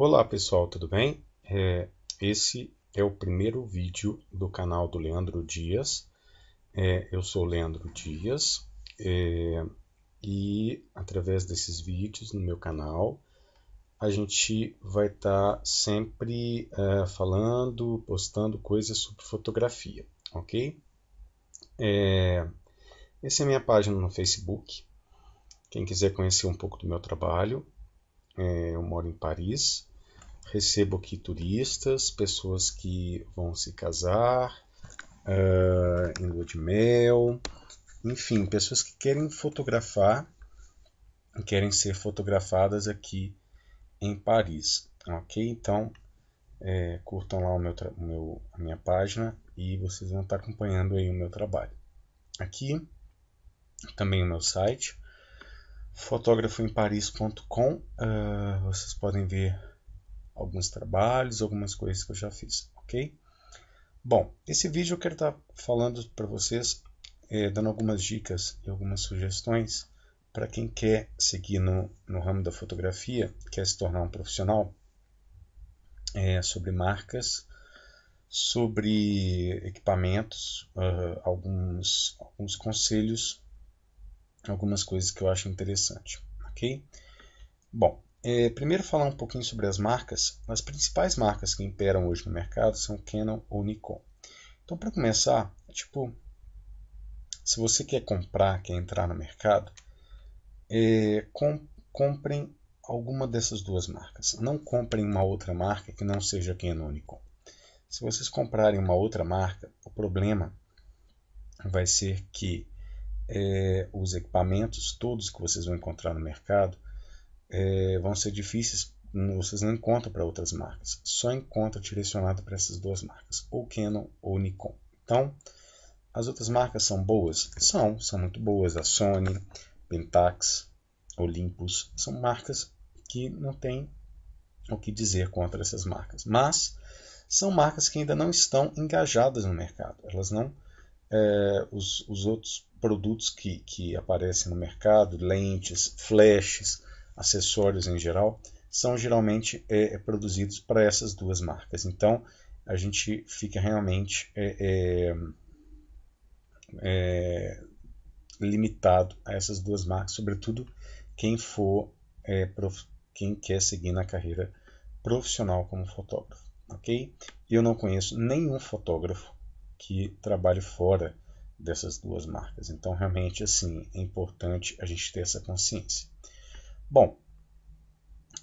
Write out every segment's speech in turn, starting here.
Olá pessoal, tudo bem? É, esse é o primeiro vídeo do canal do Leandro Dias. É, eu sou Leandro Dias é, e através desses vídeos no meu canal a gente vai estar tá sempre é, falando, postando coisas sobre fotografia, ok? É, essa é a minha página no Facebook. Quem quiser conhecer um pouco do meu trabalho, é, eu moro em Paris recebo aqui turistas, pessoas que vão se casar, uh, em lua de mel, enfim, pessoas que querem fotografar, querem ser fotografadas aqui em Paris, ok? Então, é, curtam lá o meu, meu, a minha página e vocês vão estar acompanhando aí o meu trabalho. Aqui, também o meu site, fotografoemparis.com. uh, ah, vocês podem ver alguns trabalhos, algumas coisas que eu já fiz, ok? Bom, esse vídeo eu quero estar tá falando para vocês, eh, dando algumas dicas e algumas sugestões para quem quer seguir no, no ramo da fotografia, quer se tornar um profissional, é, sobre marcas, sobre equipamentos, uh, alguns, alguns conselhos, algumas coisas que eu acho interessante, ok? Bom, é, primeiro falar um pouquinho sobre as marcas. As principais marcas que imperam hoje no mercado são Canon ou Nikon. Então, para começar, é tipo, se você quer comprar, quer entrar no mercado, é, com, comprem alguma dessas duas marcas. Não comprem uma outra marca que não seja Canon ou Nikon. Se vocês comprarem uma outra marca, o problema vai ser que é, os equipamentos todos que vocês vão encontrar no mercado é, vão ser difíceis, vocês não encontram para outras marcas. Só encontra direcionado para essas duas marcas, ou Canon ou Nikon. Então, as outras marcas são boas? São, são muito boas. A Sony, Pentax, Olympus, são marcas que não tem o que dizer contra essas marcas. Mas são marcas que ainda não estão engajadas no mercado. Elas não. É, os, os outros produtos que, que aparecem no mercado, lentes, flashes, acessórios em geral, são geralmente é, é, produzidos para essas duas marcas. Então, a gente fica realmente é, é, é limitado a essas duas marcas, sobretudo quem for é, prof... quem quer seguir na carreira profissional como fotógrafo, ok? Eu não conheço nenhum fotógrafo que trabalhe fora dessas duas marcas. Então, realmente, assim, é importante a gente ter essa consciência. Bom,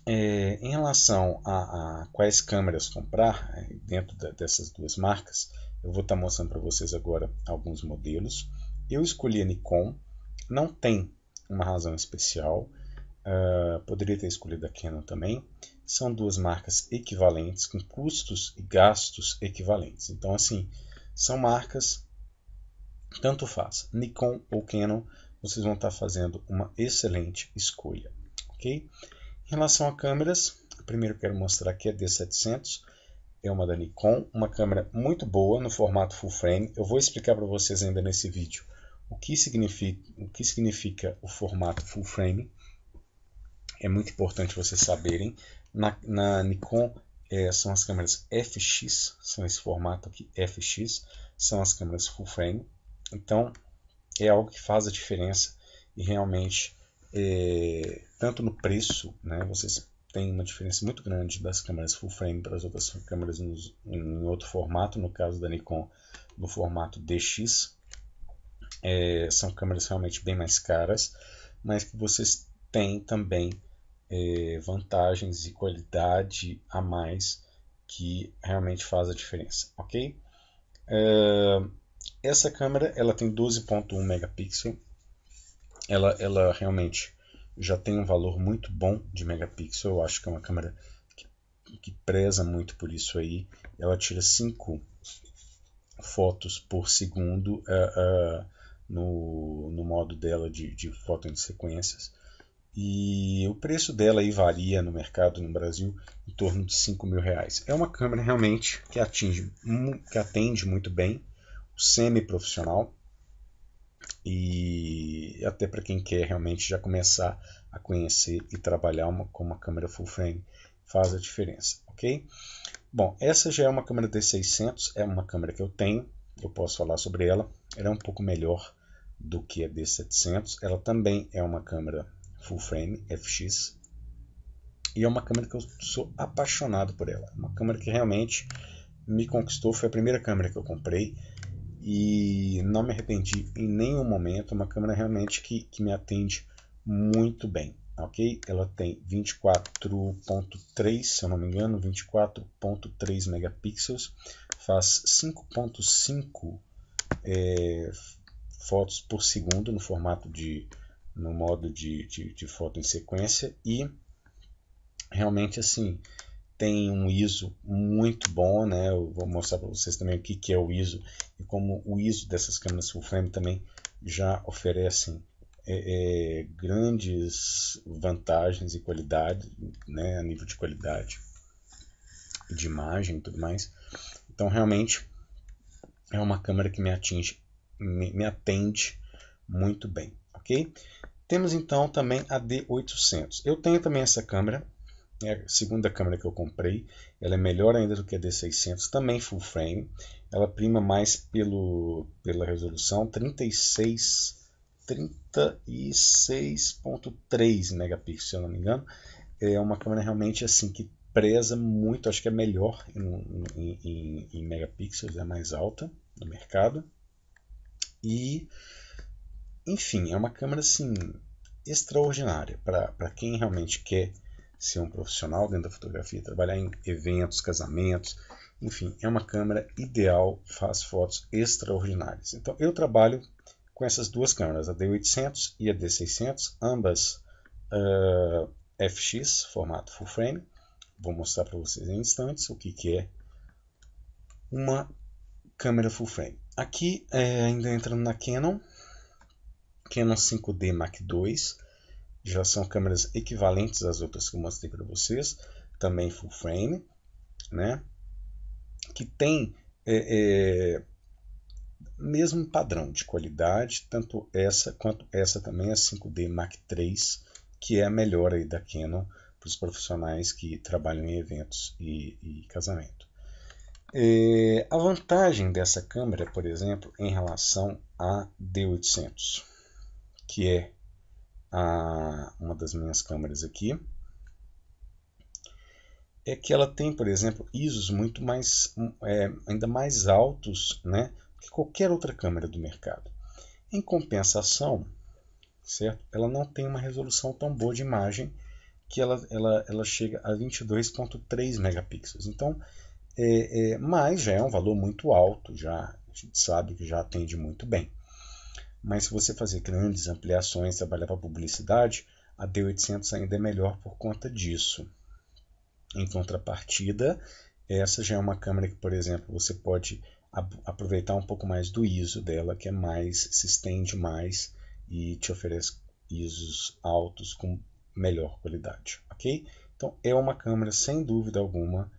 é, em relação a, a, quais câmeras comprar é, dentro da, dessas duas marcas, eu vou estar tá mostrando para vocês agora alguns modelos. Eu escolhi a Nikon, não tem uma razão especial, uh, poderia ter escolhido a Canon também. São duas marcas equivalentes, com custos e gastos equivalentes. Então, assim, são marcas, tanto faz, Nikon ou Canon, vocês vão estar tá fazendo uma excelente escolha. Okay? Em relação a câmeras, primeiro quero mostrar aqui a D700, é uma da Nikon, uma câmera muito boa no formato full frame. Eu vou explicar para vocês ainda nesse vídeo o que, significa, o que significa o formato full frame. É muito importante vocês saberem. Na, na Nikon é, são as câmeras FX, são esse formato aqui, FX, são as câmeras full frame. Então é algo que faz a diferença e realmente é, tanto no preço, né, vocês têm uma diferença muito grande das câmeras full frame para as outras câmeras nos, em outro formato, no caso da Nikon, no formato DX. É, são câmeras realmente bem mais caras, mas que vocês têm também é, vantagens e qualidade a mais que realmente faz a diferença, ok? É, essa câmera ela tem 12.1 megapixel, ela, ela realmente já tem um valor muito bom de megapixel. Eu acho que é uma câmera que, que preza muito por isso aí. Ela tira 5 fotos por segundo uh, uh, no, no modo dela de, de foto em sequências. E o preço dela aí varia no mercado no Brasil em torno de 5 mil reais. É uma câmera realmente que, atinge, que atende muito bem o semi-profissional. E até para quem quer realmente já começar a conhecer e trabalhar uma, com uma câmera full frame faz a diferença, ok? Bom, essa já é uma câmera D600, é uma câmera que eu tenho, eu posso falar sobre ela, ela é um pouco melhor do que a D700, ela também é uma câmera full frame, FX, e é uma câmera que eu sou apaixonado por ela, uma câmera que realmente me conquistou, foi a primeira câmera que eu comprei, e não me arrependi em nenhum momento. É uma câmera realmente que, que me atende muito bem, ok? Ela tem 24.3, se eu não me engano, 24.3 megapixels, faz 5.5 é, fotos por segundo no formato de no modo de, de, de foto em sequência e realmente assim tem um ISO muito bom, né? Eu vou mostrar para vocês também o que, que é o ISO e como o ISO dessas câmeras full frame também já oferecem é, é, grandes vantagens e qualidade, né? A nível de qualidade de imagem e tudo mais. Então, realmente, é uma câmera que me atinge, me, me atende muito bem, ok? Temos então também a D800. Eu tenho também essa câmera, é a segunda câmera que eu comprei, ela é melhor ainda do que a D600, também full frame. Ela prima mais pelo, pela resolução 36 36.3 megapixels, se eu não me engano. É uma câmera realmente assim que preza muito, acho que é melhor em, em, em megapixels, é mais alta no mercado. E, enfim, é uma câmera assim extraordinária para quem realmente quer ser um profissional dentro da fotografia, trabalhar em eventos, casamentos, enfim, é uma câmera ideal, faz fotos extraordinárias. Então eu trabalho com essas duas câmeras, a D800 e a D600, ambas uh, ah, FX, formato full frame. Vou mostrar para vocês em instantes o que, que é uma câmera full frame. Aqui, é, ainda entrando na Canon, Canon 5D Mark II, já são câmeras equivalentes às outras que eu mostrei para vocês, também full frame, né? Que tem é, é, mesmo padrão de qualidade, tanto essa quanto essa também, a 5D Mark III, que é a melhor aí da Canon para os profissionais que trabalham em eventos e, e casamento. É, a vantagem dessa câmera, por exemplo, em relação à D800, que é a uma das minhas câmeras aqui, é que ela tem, por exemplo, ISOs muito mais, hum, é, ainda mais altos né, que qualquer outra câmera do mercado. Em compensação, certo? ela não tem uma resolução tão boa de imagem que ela, ela, ela chega a 22.3 megapixels. Então, é, é, mas já é um valor muito alto, já a gente sabe que já atende muito bem. Mas se você fazer grandes ampliações, trabalhar para publicidade, a D800 ainda é melhor por conta disso. Em contrapartida, essa já é uma câmera que, por exemplo, você pode aproveitar um pouco mais do ISO dela, que é mais, se estende mais e te oferece ISOs altos com melhor qualidade, ok? Então é uma câmera sem dúvida alguma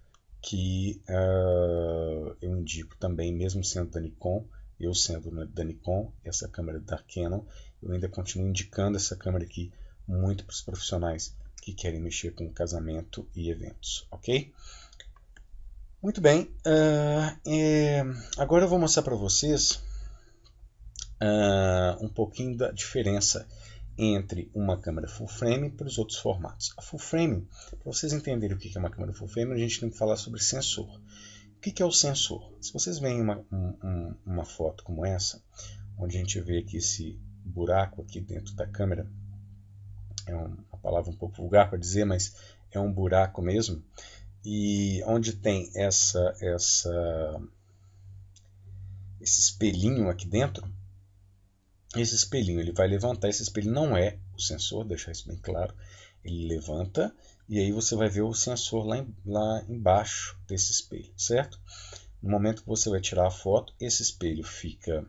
que uh, eu indico também, mesmo sendo da Nikon, eu sendo né, da Nikon, essa câmera da Canon, eu ainda continuo indicando essa câmera aqui muito para os profissionais que querem mexer com casamento e eventos, ok? Muito bem, uh, é, agora eu vou mostrar para vocês uh, um pouquinho da diferença entre uma câmera full frame para os outros formatos. A full frame, para vocês entenderem o que é uma câmera full frame, a gente tem que falar sobre sensor que, que é o sensor? Se vocês veem uma, um, uma foto como essa, onde a gente vê que esse buraco aqui dentro da câmera, é uma palavra um pouco vulgar para dizer, mas é um buraco mesmo, e onde tem essa, essa esse espelhinho aqui dentro, esse espelhinho ele vai levantar, esse espelho não é o sensor, deixar isso bem claro, ele levanta e aí você vai ver o sensor lá, em, lá embaixo desse espelho, certo? No momento que você vai tirar a foto, esse espelho fica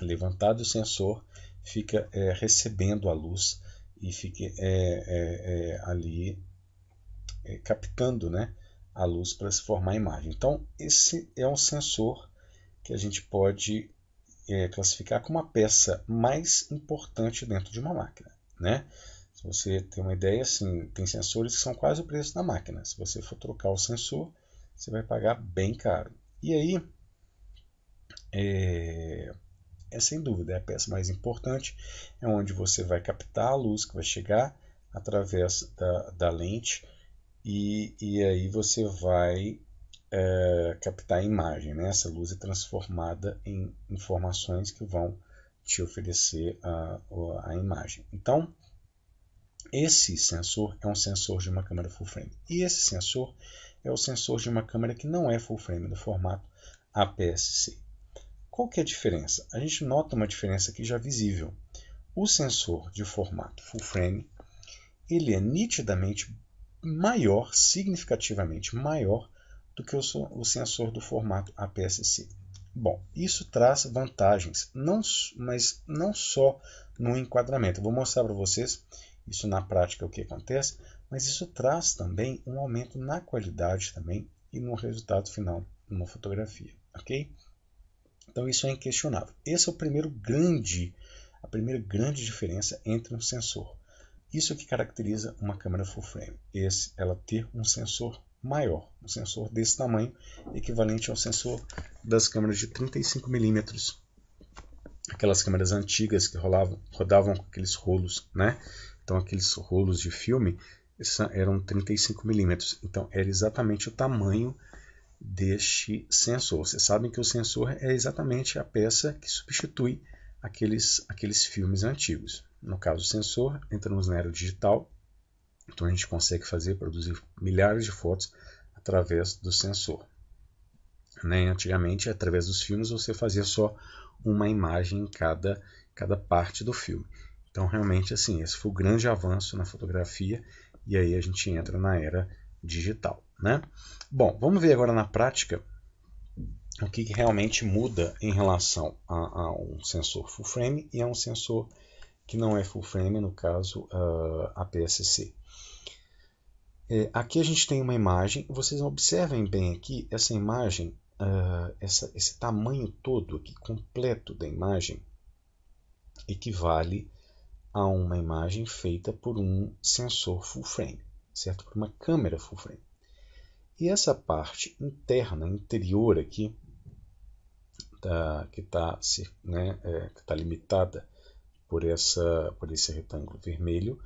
levantado, o sensor fica é, recebendo a luz e fica é, é, é ali é, captando né, a luz para se formar a imagem. Então, esse é um sensor que a gente pode é, classificar como a peça mais importante dentro de uma máquina. Né? Se você tem uma ideia, assim, tem sensores que são quase o preço da máquina. Se você for trocar o sensor, você vai pagar bem caro. E aí, é, é sem dúvida é a peça mais importante, é onde você vai captar a luz que vai chegar através da, da lente e, e aí você vai é, captar a imagem. Né? Essa luz é transformada em informações que vão te oferecer a, a imagem. Então, esse sensor é um sensor de uma câmera full frame. E esse sensor é o sensor de uma câmera que não é full frame, do formato APS-C. Qual que é a diferença? A gente nota uma diferença aqui já visível. O sensor de formato full frame, ele é nitidamente maior, significativamente maior, do que o sensor do formato APS-C. Bom, isso traz vantagens, não, mas não só no enquadramento. Eu vou mostrar para vocês isso na prática é o que acontece, mas isso traz também um aumento na qualidade também e no resultado final numa fotografia, ok? Então isso é inquestionável. Esse é o primeiro grande, a primeira grande diferença entre um sensor. Isso é que caracteriza uma câmera full frame, esse ela ter um sensor maior, um sensor desse tamanho, equivalente ao sensor das câmeras de 35 mm, aquelas câmeras antigas que rolavam, rodavam com aqueles rolos, né? Então aqueles rolos de filme eram 35mm. Então era exatamente o tamanho deste sensor. Vocês sabem que o sensor é exatamente a peça que substitui aqueles, aqueles filmes antigos. No caso do sensor, entramos na era digital, então a gente consegue fazer, produzir milhares de fotos através do sensor. Né? Antigamente, através dos filmes, você fazia só uma imagem em cada, cada parte do filme. Então, realmente, assim, esse foi o grande avanço na fotografia e aí a gente entra na era digital, né? Bom, vamos ver agora na prática o que realmente muda em relação a, a um sensor full frame e a um sensor que não é full frame, no caso ah, a PSC. É, aqui a gente tem uma imagem, vocês observem bem aqui essa imagem, uh, essa, esse tamanho todo aqui completo da imagem equivale a uma imagem feita por um sensor full frame, certo? Por uma câmera full frame. E essa parte interna, interior aqui, tá, que está né, é, tá limitada por, essa, por esse retângulo vermelho,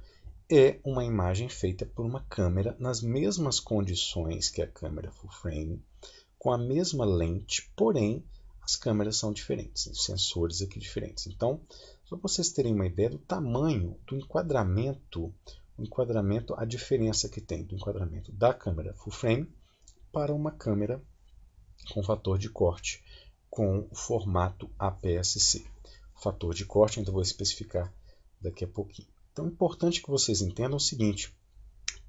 é uma imagem feita por uma câmera nas mesmas condições que a câmera full frame, com a mesma lente, porém as câmeras são diferentes, os sensores aqui diferentes. Então, só para vocês terem uma ideia do tamanho do enquadramento, o enquadramento, a diferença que tem do enquadramento da câmera full frame para uma câmera com fator de corte com o formato APS-C. Fator de corte, ainda vou especificar daqui a pouquinho. Então é importante que vocês entendam o seguinte: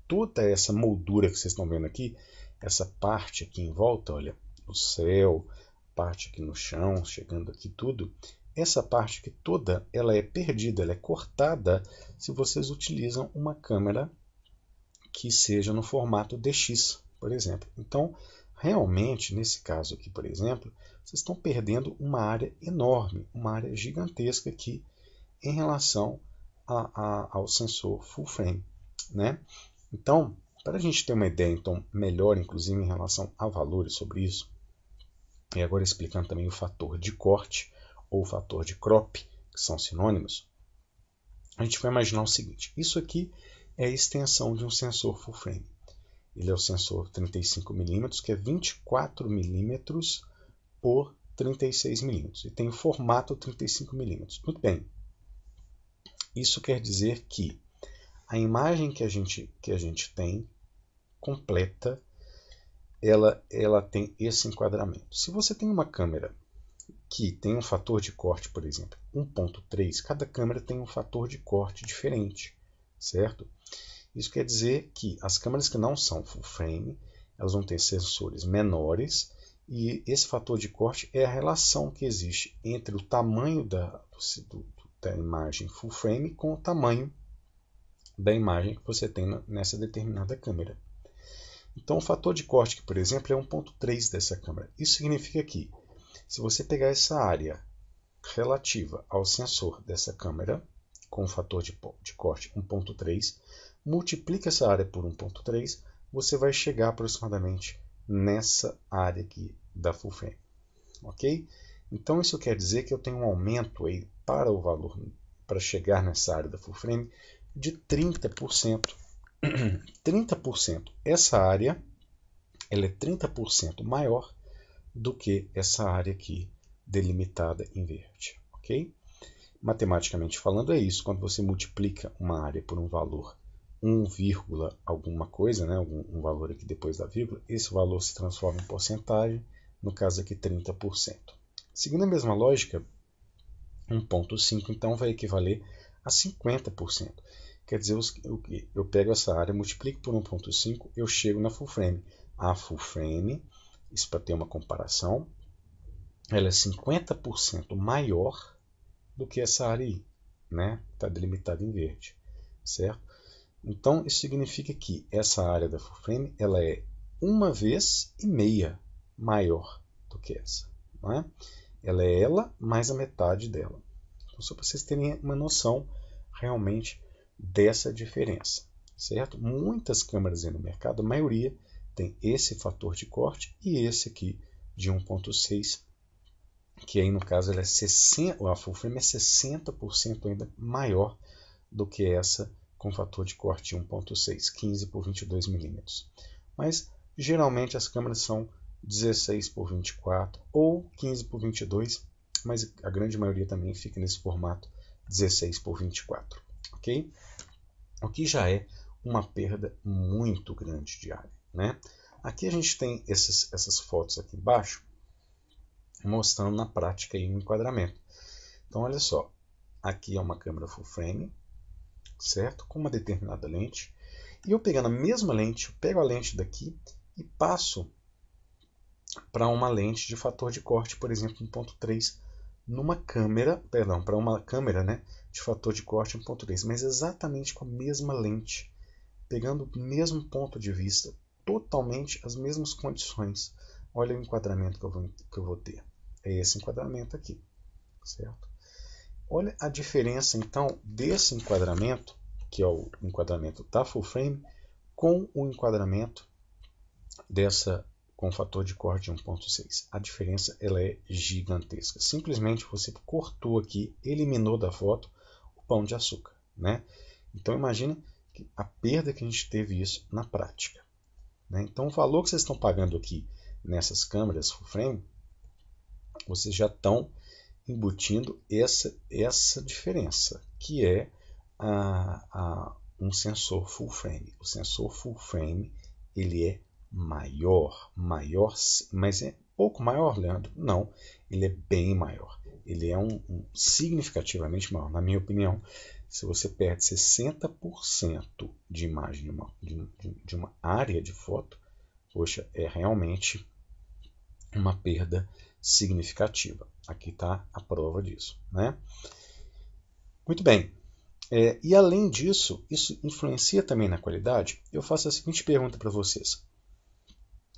toda essa moldura que vocês estão vendo aqui, essa parte aqui em volta, olha, no céu, parte aqui no chão, chegando aqui tudo, essa parte aqui toda, ela é perdida, ela é cortada se vocês utilizam uma câmera que seja no formato DX, por exemplo. Então, realmente, nesse caso aqui, por exemplo, vocês estão perdendo uma área enorme, uma área gigantesca aqui em relação a, a, ao sensor full frame. Né? Então, para a gente ter uma ideia então, melhor, inclusive, em relação a valores sobre isso, e agora explicando também o fator de corte, ou fator de crop, que são sinônimos, a gente vai imaginar o seguinte: isso aqui é a extensão de um sensor full frame. Ele é o sensor 35mm, que é 24mm por 36mm, e tem o formato 35mm. Muito bem. Isso quer dizer que a imagem que a gente, que a gente tem completa, ela, ela tem esse enquadramento. Se você tem uma câmera que tem um fator de corte, por exemplo, 1.3, cada câmera tem um fator de corte diferente, certo? Isso quer dizer que as câmeras que não são full frame, elas vão ter sensores menores e esse fator de corte é a relação que existe entre o tamanho da, do, da imagem full frame com o tamanho da imagem que você tem nessa determinada câmera. Então, o fator de corte, que por exemplo é 1.3 dessa câmera, isso significa que se você pegar essa área relativa ao sensor dessa câmera, com o fator de, de corte 1.3, multiplica essa área por 1.3, você vai chegar aproximadamente nessa área aqui da full frame, ok? Então isso quer dizer que eu tenho um aumento aí para o valor, para chegar nessa área da full frame, de 30%. 30%. Essa área ela é 30% maior do que essa área aqui delimitada em verde, ok? Matematicamente falando, é isso. Quando você multiplica uma área por um valor 1, alguma coisa, né? um, um valor aqui depois da vírgula, esse valor se transforma em porcentagem, no caso aqui 30%. Seguindo a mesma lógica, 1,5 então vai equivaler a 50%. Quer dizer, eu, eu pego essa área, multiplico por 1,5, eu chego na full frame. A full frame isso para ter uma comparação, ela é 50% maior do que essa área né? Está delimitada em verde, certo? Então, isso significa que essa área da full frame ela é uma vez e meia maior do que essa. Não é? Ela é ela mais a metade dela. Então, só para vocês terem uma noção realmente dessa diferença, certo? Muitas câmeras aí no mercado, a maioria tem esse fator de corte e esse aqui de 1,6, que aí no caso ela é 60, a full frame é 60% ainda maior do que essa com fator de corte 1.6, 15 por 22 milímetros. Mas geralmente as câmeras são 16 por 24 ou 15 por 22, mas a grande maioria também fica nesse formato 16 por 24, ok? O que já é uma perda muito grande de área. Né? Aqui a gente tem esses, essas fotos aqui embaixo, mostrando na prática o um enquadramento. Então, olha só, aqui é uma câmera full frame, certo? Com uma determinada lente. E eu pegando a mesma lente, eu pego a lente daqui e passo para uma lente de fator de corte, por exemplo, 1.3, numa câmera, perdão, para uma câmera, né, de fator de corte 1.3, mas exatamente com a mesma lente, pegando o mesmo ponto de vista, totalmente as mesmas condições. Olha o enquadramento que eu vou, que eu vou ter. É esse enquadramento aqui, certo? Olha a diferença, então, desse enquadramento, que é o enquadramento da full frame, com o enquadramento dessa com fator de corte de 1.6. A diferença ela é gigantesca. Simplesmente você cortou aqui, eliminou da foto o pão de açúcar, né? Então imagina a perda que a gente teve isso na prática. Né? Então, o valor que vocês estão pagando aqui nessas câmeras full frame, vocês já estão embutindo essa, essa diferença, que é a, a, um sensor full frame. O sensor full frame ele é maior, maior, mas é pouco maior, Leandro? Não, ele é bem maior. Ele é um, um significativamente maior, na minha opinião. Se você perde 60% de imagem de uma, de, de uma área de foto, poxa, é realmente uma perda significativa. Aqui está a prova disso. Né? Muito bem. É, e além disso, isso influencia também na qualidade? Eu faço a seguinte pergunta para vocês.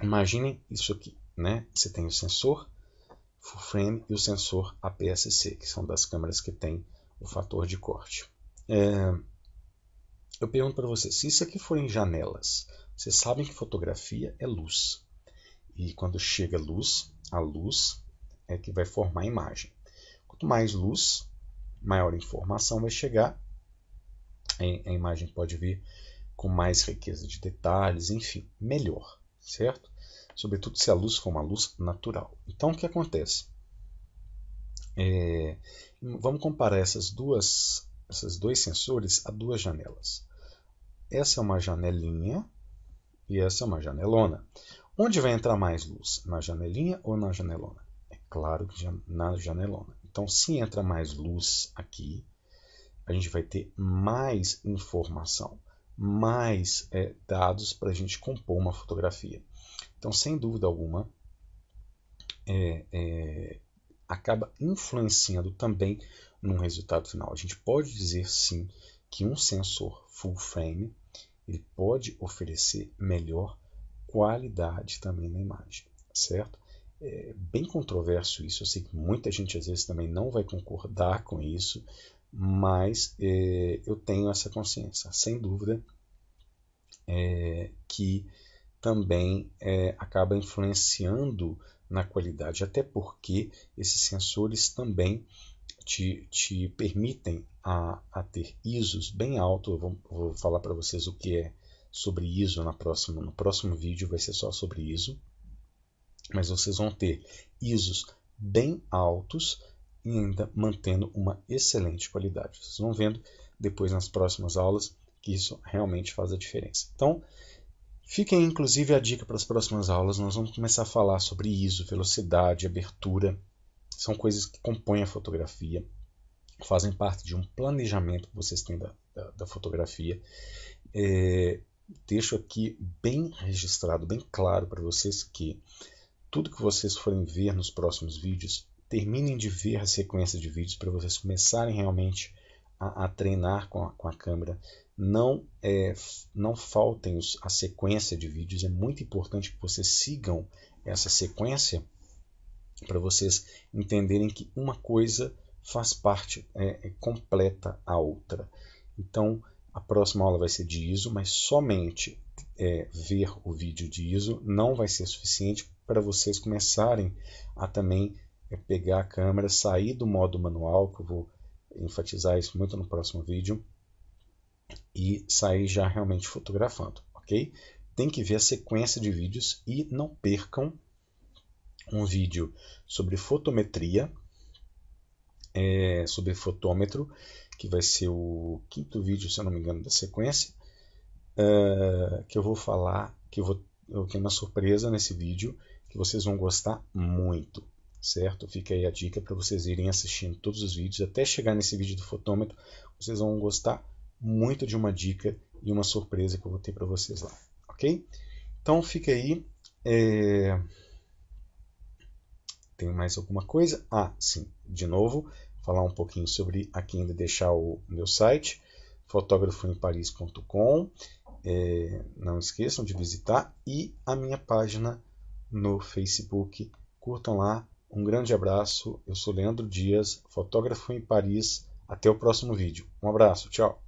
Imaginem isso aqui. Né? Você tem o sensor full frame e o sensor APS-C, que são das câmeras que têm o fator de corte. É, eu pergunto para você, se isso aqui forem janelas, vocês sabem que fotografia é luz. E quando chega luz, a luz é que vai formar a imagem. Quanto mais luz, maior informação vai chegar. A imagem pode vir com mais riqueza de detalhes, enfim, melhor, certo? Sobretudo se a luz for uma luz natural. Então, o que acontece? É, vamos comparar essas duas esses dois sensores a duas janelas. Essa é uma janelinha e essa é uma janelona. Onde vai entrar mais luz? Na janelinha ou na janelona? É claro que na janelona. Então, se entra mais luz aqui, a gente vai ter mais informação, mais é, dados para a gente compor uma fotografia. Então, sem dúvida alguma, é, é, acaba influenciando também num resultado final. A gente pode dizer sim que um sensor full frame ele pode oferecer melhor qualidade também na imagem, certo? É bem controverso isso. Eu sei que muita gente às vezes também não vai concordar com isso, mas é, eu tenho essa consciência, sem dúvida, é, que também é, acaba influenciando na qualidade, até porque esses sensores também te, te permitem a, a ter ISOs bem alto. Eu vou, vou falar para vocês o que é sobre ISO na próxima, no próximo vídeo, vai ser só sobre ISO. Mas vocês vão ter ISOs bem altos e ainda mantendo uma excelente qualidade. Vocês vão vendo depois nas próximas aulas que isso realmente faz a diferença. Então, fiquem inclusive a dica para as próximas aulas, nós vamos começar a falar sobre ISO, velocidade, abertura são coisas que compõem a fotografia, fazem parte de um planejamento que vocês têm da, da, da fotografia. É, deixo aqui bem registrado, bem claro para vocês que tudo que vocês forem ver nos próximos vídeos, terminem de ver a sequência de vídeos para vocês começarem realmente a, a treinar com a, com a, câmera. Não, é, não faltem os, a sequência de vídeos, é muito importante que vocês sigam essa sequência para vocês entenderem que uma coisa faz parte, é, é, completa a outra. Então, a próxima aula vai ser de ISO, mas somente é, ver o vídeo de ISO não vai ser suficiente para vocês começarem a também é, pegar a câmera, sair do modo manual, que eu vou enfatizar isso muito no próximo vídeo, e sair já realmente fotografando, ok? Tem que ver a sequência de vídeos e não percam um vídeo sobre fotometria, é, sobre fotômetro, que vai ser o quinto vídeo, se eu não me engano, da sequência, é, que eu vou falar, que eu vou eu tenho uma surpresa nesse vídeo que vocês vão gostar muito, certo? Fica aí a dica para vocês irem assistindo todos os vídeos até chegar nesse vídeo do fotômetro. Vocês vão gostar muito de uma dica e uma surpresa que eu vou ter para vocês lá, ok? Então fica aí. É... Tem mais alguma coisa? Ah, sim. De novo, falar um pouquinho sobre aqui ainda deixar o meu site fotógrafoemparis.com. É, não esqueçam de visitar e a minha página no Facebook. Curtam lá. Um grande abraço. Eu sou Leandro Dias, fotógrafo em Paris. Até o próximo vídeo. Um abraço. Tchau.